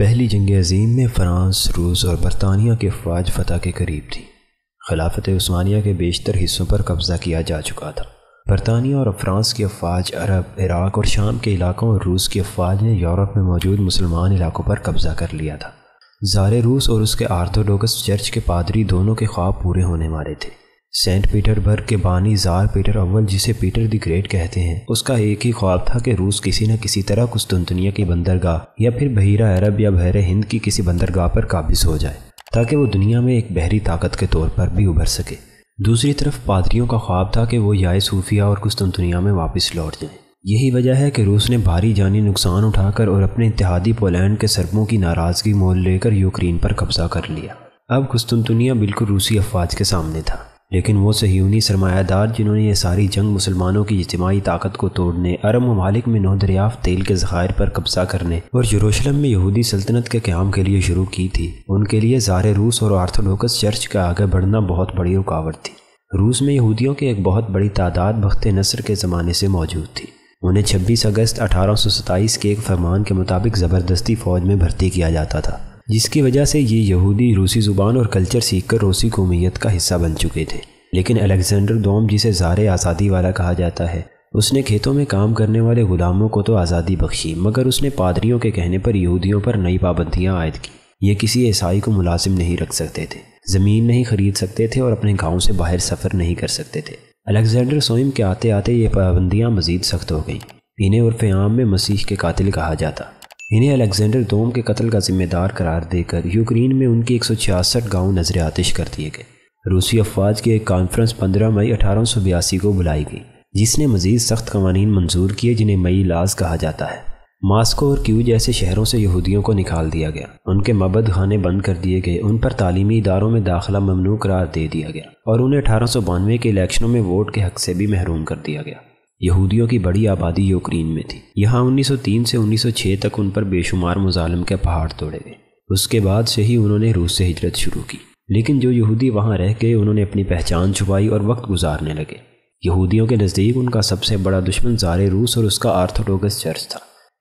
पहली जंग अजीम में फ़्रांस रूस और बरतानिया के अफवाज फतह के करीब थी खिलाफत उस्मानिया के बेशतर हिस्सों पर कब्ज़ा किया जा चुका था बरतानिया और फ्रांस की अफवाज अरब इराक और शाम के इलाकों और रूस की अफवाज ने यूरोप में मौजूद मुसलमान इलाकों पर कब्ज़ा कर लिया था जार रूस और उसके आर्थोडोक्स चर्च के पादरी दोनों के ख्वाब पूरे होने वाले थे सेंट पीटरबर्ग के बानी जार पीटर अव्वल जिसे पीटर द ग्रेट कहते हैं उसका एक ही ख्वाब था कि रूस किसी न किसी तरह कुस्तुनतनिया की बंदरगाह या फिर बहिरा अरब या बहर हिंद की किसी बंदरगाह पर काबिज हो जाए ताकि वो दुनिया में एक बहरी ताकत के तौर पर भी उभर सके दूसरी तरफ पादरियों का ख्वाब था कि वो याय सूफिया और कुस्तुनतनिया में वापस लौट जाए यही वजह है कि रूस ने भारी जानी नुकसान उठाकर और अपने इतिहादी पोलैंड के सरबों की नाराज़गी मोल लेकर यूक्रेन पर कब्जा कर लिया अब कुस्तुनतनिया बिल्कुल रूसी अफवाज के सामने था लेकिन वो सहयूनी सरमायादार जिन्होंने ये सारी जंग मुसलमानों की इजमाही ताकत को तोड़ने अरब ममालिक में नौ तेल के जखायर पर कब्जा करने और यरूशलम में यहूदी सल्तनत के क्याम के लिए शुरू की थी उनके लिए जार रूस और आर्थोडोकस चर्च का आगे बढ़ना बहुत बड़ी रुकावट थी रूस में यहूदियों की एक बहुत बड़ी तादाद बख्त नसर के ज़माने से मौजूद थी उन्हें छब्बीस अगस्त सताईस के एक फरमान के मुताबिक ज़बरदस्ती फ़ौज में भर्ती किया जाता था जिसकी वजह से ये यहूदी रूसी ज़ुबान और कल्चर सीखकर रूसी कौमीत का हिस्सा बन चुके थे लेकिन अलेक्जेंडर दोम जिसे जार आज़ादी वाला कहा जाता है उसने खेतों में काम करने वाले ग़ुलामों को तो आज़ादी बख्शी मगर उसने पादरियों के कहने पर यहूदियों पर नई पाबंदियाँ आयद की ये किसी ईसाई को मुलाजिम नहीं रख सकते थे ज़मीन नहीं खरीद सकते थे और अपने गाँव से बाहर सफ़र नहीं कर सकते थे अलेक्जेंडर सोइम के आते आते ये पाबंदियाँ मज़ीद सख्त हो गईं इन्हें उर्फ़ आम में मसीह के कातिल कहा जाता इन्हें अलेक्जेंडर दोम के कत्ल का जिम्मेदार करार देकर यूक्रेन में उनके एक सौ छियासठ गाँव नजर आतिश कर दिए गए रूसी अफवाज की एक कॉन्फ्रेंस 15 मई अठारह को बुलाई गई जिसने मजीद सख्त कवानी मंजूर किए जिन्हें मई लाज कहा जाता है मास्को और क्यू जैसे शहरों से यहूदियों को निकाल दिया गया उनके मबद खाने बंद कर दिए गए उन पर तालीमी इदारों में दाखिला ममनू करार दे दिया गया और उन्हें अठारह के इलेक्शनों में वोट के हक से भी महरूम कर दिया गया यहूदियों की बड़ी आबादी यूक्रेन में थी यहाँ 1903 से 1906 तक उन पर बेशुमार मुजालम के पहाड़ तोड़े गए उसके बाद से ही उन्होंने रूस से हिजरत शुरू की लेकिन जो यहूदी वहाँ रह गए उन्होंने अपनी पहचान छुपाई और वक्त गुजारने लगे यहूदियों के नज़दीक उनका सबसे बड़ा दुश्मन जार रूस और उसका आर्थोडोगस चर्च था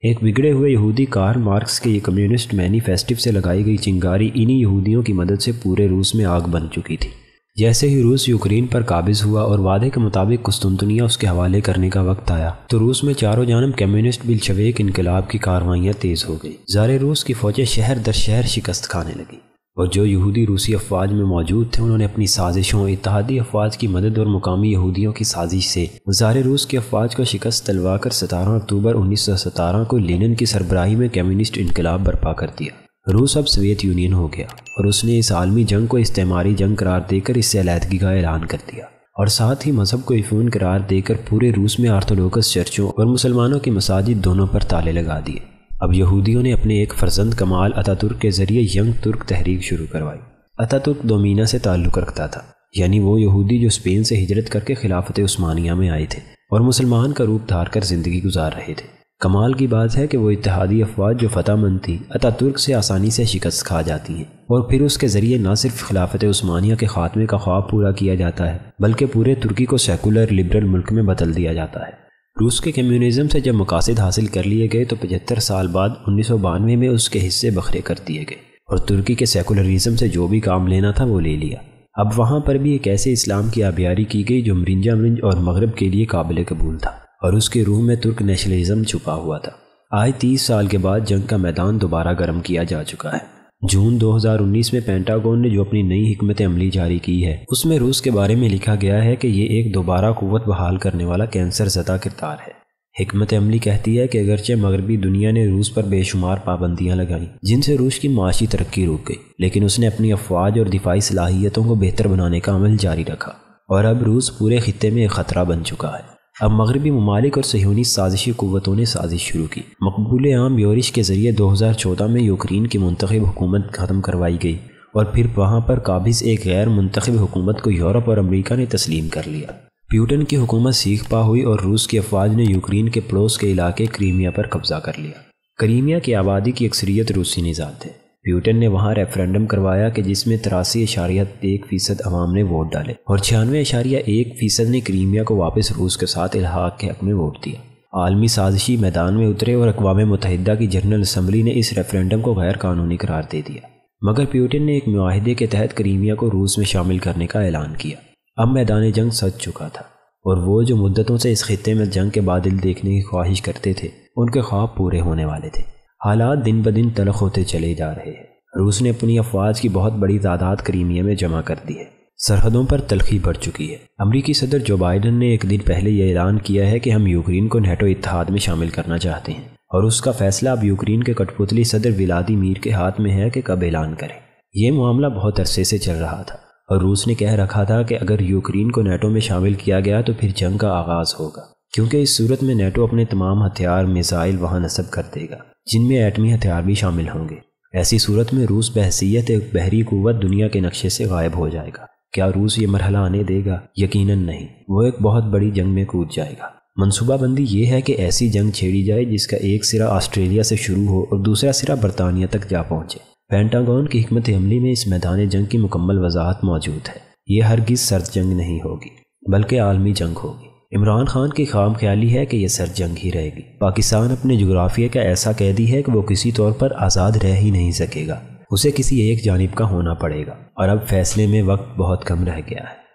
एक बिगड़े हुए यहूदी कार मार्क्स के कम्युनिस्ट मैनीफेस्टिव से लगाई गई चिंगारी इन्हीं यहूदियों की मदद से पूरे रूस में आग बन चुकी थी जैसे ही रूस यूक्रेन पर काबिज हुआ और वादे के मुताबिक कुस्तुनतुनिया उसके हवाले करने का वक्त आया तो रूस में चारों जानब कम्युनिस्ट बिलशवेक इनकलाब की कार्रवाइयाँ तेज हो गई जार रूस की फौजें शहर दर शहर शिकस्त खाने लगी और जो यहूदी रूसी अफवाज में मौजूद थे उन्होंने अपनी साजिशों इतिहादी अफवाज की मदद और मुकामी यहूदियों की साजिश से जार रूस की अफवाज को शिकस्त कर सतारह अक्टूबर उन्नीस सौ सतारह को लेनिन की सरबराही में कम्युनिस्ट इनकलाब बर्पा कर दिया रूस अब सोवियत यूनियन हो गया और उसने इस आलमी जंग को इस्तेमारी जंग करार देकर इससे अलीहदगी का ऐलान कर दिया और साथ ही मजहब को इफून करार देकर पूरे रूस में आर्थोडोकस चर्चों और मुसलमानों की मसाजिद दोनों पर ताले लगा दिए अब यहूदियों ने अपने एक फर्जंद कमाल अतातुर्क के जरिए यंग तुर्क तहरीक शुरू करवाई अतातुर्क दोमीना से ताल्लुक़ रखता था यानी वो यहूदी जो स्पेन से हिजरत करके खिलाफत उस्मानिया में आए थे और मुसलमान का रूप धार कर ज़िंदगी गुजार रहे थे कमाल की बात है कि वो इतिहादी अफवाज जो फतेहमंद थी तुर्क से आसानी से शिकस्त खा जाती हैं और फिर उसके ज़रिए न सिर्फ खिलाफत उस्मानिया के खात्मे का ख्वाब पूरा किया जाता है बल्कि पूरे तुर्की को सेकुलर लिबरल मुल्क में बदल दिया जाता है रूस के कम्युनिज़म से जब मकासद हासिल कर लिए गए तो पचहत्तर साल बाद उन्नीस में उसके हिस्से बखरे कर दिए गए और तुर्की के सेकुलरिज्म से जो भी काम लेना था वो ले लिया अब वहाँ पर भी एक ऐसे इस्लाम की आबियारी की गई जो मरिंजा मरिंज और मगरब के लिए काबिल कबूल था और उसके रूह में तुर्क नेशनलिज्म छुपा हुआ था आज तीस साल के बाद जंग का मैदान दोबारा गर्म किया जा चुका है जून 2019 में पेंटागोन ने जो अपनी नई हमत अमली जारी की है उसमें रूस के बारे में लिखा गया है कि ये एक दोबारा कुत बहाल करने वाला कैंसर जदा किरदार है हमत अमली कहती है कि अगरचे मगरबी दुनिया ने रूस पर बेशुमार पाबंदियां लगाई जिनसे रूस की माशी तरक्की रुक गई लेकिन उसने अपनी अफवाज और दिफाई सलाहियतों को बेहतर बनाने का अमल जारी रखा और अब रूस पूरे खत्े में एक खतरा बन चुका है अब मगरबी ममालिक और सहयोनी साजिशी कुतों ने साजिश शुरू की मकबूल आम योरिश के ज़रिए 2014 में यूक्रेन की मंतखब हुकूमत ख़त्म करवाई गई और फिर वहाँ पर काबिज़ एक गैर मंतखब हुकूमत को यूरोप और अमरीका ने तस्लीम कर लिया प्यूटन की हुकूमत सीख पा हुई और रूस की अफवाज ने यूक्रेन के पड़ोस के इलाके क्रीमिया पर कब्ज़ा कर लिया क्रीमिया की आबादी की अक्सरियत रूसी निजात थे ब्यूटन ने वहां रेफरेंडम करवाया कि जिसमें तिरासी इशारिया एक फीसद अवाम ने वोट डाले और छियानवे इशारिया एक फीसद ने क्रीमिया को वापस रूस के साथ इलाहाक के हक में वोट दिया आलमी साजिशी मैदान में उतरे और अकवा मुतहदा की जनरल असम्बली ने इस रेफरेंडम को गैर कानूनी करार दे दिया मगर प्यूटिन ने एक माहदे के तहत क्रीमिया को रूस में शामिल करने का ऐलान किया अब मैदान जंग सज चुका था और वो जो मुद्दतों से इस खत्े में जंग के बादल देखने की ख्वाहिश करते थे उनके ख्वाब पूरे होने वाले थे हालात दिन ब दिन तलख होते चले जा रहे हैं रूस ने अपनी अफवाज की बहुत बड़ी तादाद क्रीमिया में जमा कर दी है सरहदों पर तलखी बढ़ चुकी है अमरीकी सदर जो बाइडन ने एक दिन पहले यह ऐलान किया है कि हम यूक्रेन को नेटो इतिहाद में शामिल करना चाहते हैं और उसका फैसला अब यूक्रेन के कठपुतली सदर मीर के हाथ में है कि कब ऐलान करें यह मामला बहुत अरसे से चल रहा था और रूस ने कह रखा था कि अगर यूक्रेन को नेटो में शामिल किया गया तो फिर जंग का आगाज़ होगा क्योंकि इस सूरत में नेटो अपने तमाम हथियार मिसाइल वहां नस्ब कर देगा जिनमें एटमी हथियार भी शामिल होंगे ऐसी सूरत में रूस बहसीत एक बहरी कुत दुनिया के नक्शे से गायब हो जाएगा क्या रूस ये मरहला आने देगा यकीनन नहीं वो एक बहुत बड़ी जंग में कूद जाएगा मनसूबाबंदी ये है कि ऐसी जंग छेड़ी जाए जिसका एक सिरा ऑस्ट्रेलिया से शुरू हो और दूसरा सिरा बरतानिया तक जा पहुँचे पेंटागोन की हमत अमली में इस मैदान जंग की मुकम्मल वजाहत मौजूद है ये हरगिज़ सर्द जंग नहीं होगी बल्कि आलमी जंग होगी इमरान खान की खाम ख्याली है कि यह सर जंग ही रहेगी पाकिस्तान अपने जोग्राफिया का ऐसा कैदी है कि वो किसी तौर पर आज़ाद रह ही नहीं सकेगा उसे किसी एक जानब का होना पड़ेगा और अब फैसले में वक्त बहुत कम रह गया है